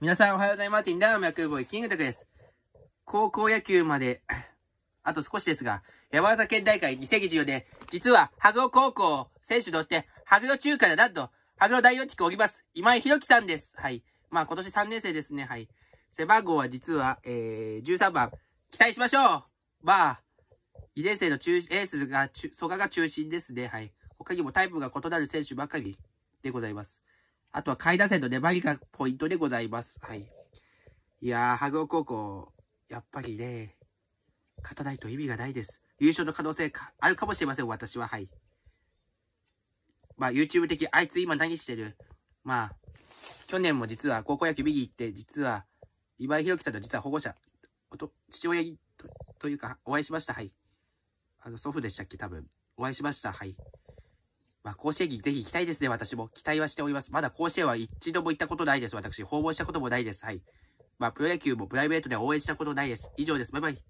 皆さんおはようございます。ティンダーマクボーイキングタクです。高校野球まであと少しですが、山形県大会2014で、実は、グ尾高校選手とって、グ尾中からなんと、グ尾第4地区おります。今井博樹さんです。はい。まあ今年3年生ですね。はい。背番号は実は、えー、13番。期待しましょうまあ、2年生の中、エースが、蘇我が中心ですね。はい。他にもタイプが異なる選手ばかりでございます。あとは下位打線の粘りがポイントでございます。はい。いやー、羽生高校、やっぱりね、勝たないと意味がないです。優勝の可能性あるかもしれません、私は。はい。まあ、YouTube 的、あいつ今何してるまあ、去年も実は高校野球見に行って、実は、今井宏樹さんの実は保護者、おと父親にというか、お会いしました。はい。あの、祖父でしたっけ、多分。お会いしました。はい。まあ、甲子園にぜひ行きたいですね、私も。期待はしております。まだ甲子園は一度も行ったことないです、私。訪問したこともないです。はい。まあ、プロ野球もプライベートでは応援したことないです。以上です。バイバイ。